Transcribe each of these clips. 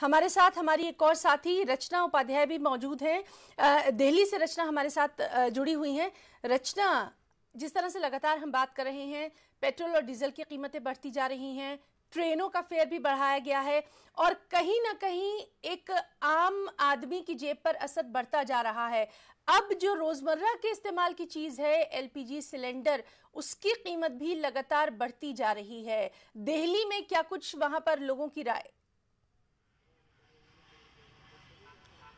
हमारे साथ हमारी एक और साथी रचना उपाध्याय भी मौजूद हैं दिल्ली से रचना हमारे साथ जुड़ी हुई हैं रचना जिस तरह से लगातार हम बात कर रहे हैं पेट्रोल और डीजल की कीमतें बढ़ती जा रही हैं ट्रेनों का फेयर भी बढ़ाया गया है और कहीं ना कहीं एक आम आदमी की जेब पर असर बढ़ता जा रहा है अब जो रोज़मर्रा के इस्तेमाल की चीज़ है एलपीजी सिलेंडर उसकी कीमत भी लगातार बढ़ती जा रही है दिल्ली में क्या कुछ वहाँ पर लोगों की राय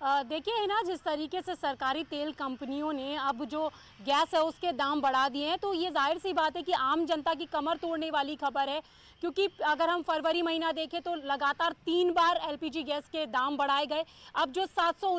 देखिए है ना जिस तरीके से सरकारी तेल कंपनियों ने अब जो गैस है उसके दाम बढ़ा दिए हैं तो ये जाहिर सी बात है कि आम जनता की कमर तोड़ने वाली खबर है क्योंकि अगर हम फरवरी महीना देखें तो लगातार तीन बार एलपीजी गैस के दाम बढ़ाए गए अब जो सात सौ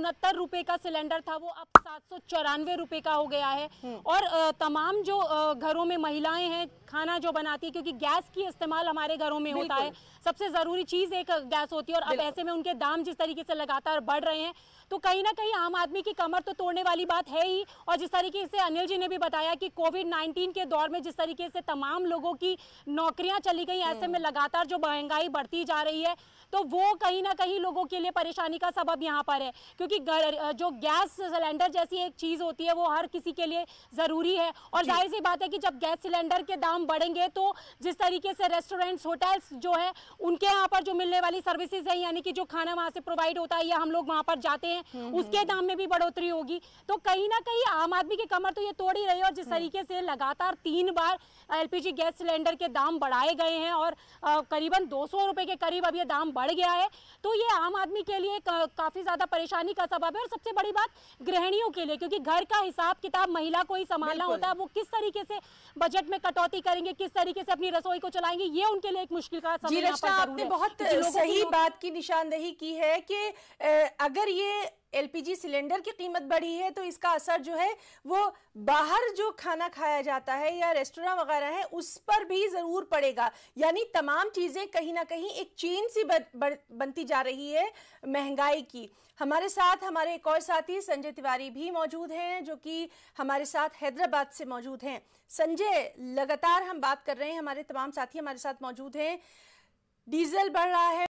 का सिलेंडर था वो अब सात सौ का हो गया है हम्म। और तमाम जो घरों में महिलाएं हैं खाना जो बनाती है क्योंकि गैस की इस्तेमाल हमारे घरों में होता है सबसे ज़रूरी चीज़ एक गैस होती है और अब ऐसे में उनके दाम जिस तरीके से लगातार बढ़ रहे हैं तो कहीं ना कहीं आम आदमी की कमर तो तोड़ने वाली बात है ही और जिस तरीके से अनिल जी ने भी बताया कि कोविड 19 के दौर में जिस तरीके से तमाम लोगों की नौकरियां चली गई ऐसे में लगातार जो महंगाई बढ़ती जा रही है तो वो कहीं ना कहीं लोगों के लिए परेशानी का सबब यहाँ पर है क्योंकि जो गैस सिलेंडर जैसी एक चीज़ होती है वो हर किसी के लिए ज़रूरी है और जाहिर सी बात है कि जब गैस सिलेंडर के दाम बढ़ेंगे तो जिस तरीके से रेस्टोरेंट्स होटल्स जो है उनके यहाँ पर जो मिलने वाली सर्विसेज है यानी कि जो खाना वहाँ से प्रोवाइड होता है या हम लोग वहाँ पर जाते आते हैं हम्म, हम्म। उसके दाम में भी बढ़ोतरी होगी तो कहीं ना कहीं आम आदमी की कमर तो ये तोड़ ही रही है और जिस हम्म। तरीके से लगातार तीन बार एलपीजी गैस सिलेंडर के दाम बढ़ाए गए हैं और करीबन दो सौ के करीब अब ये दाम बढ़ गया है तो ये आम आदमी के लिए काफ़ी ज़्यादा परेशानी का सबब है और सबसे बड़ी बात गृहणियों के लिए क्योंकि घर का हिसाब किताब महिला को ही संभालना होता है वो किस तरीके से बजट में कटौती करेंगे किस तरीके से अपनी रसोई को चलाएंगे ये उनके लिए एक मुश्किल का समय आपने बहुत सही बात की निशानदेही की है कि अगर ये ये एलपीजी सिलेंडर की कीमत बढ़ी है तो इसका असर जो है वो बाहर जो खाना खाया जाता है या रेस्टोरेंट वगैरह है उस पर भी ज़रूर पड़ेगा यानी तमाम चीज़ें कहीं ना कहीं एक चेन सी बनती जा रही है महंगाई की हमारे साथ हमारे एक और साथी संजय तिवारी भी मौजूद हैं जो कि हमारे साथ हैदराबाद से मौजूद हैं संजय लगातार हम बात कर रहे हैं हमारे तमाम साथी हमारे साथ मौजूद हैं डीजल बढ़ रहा है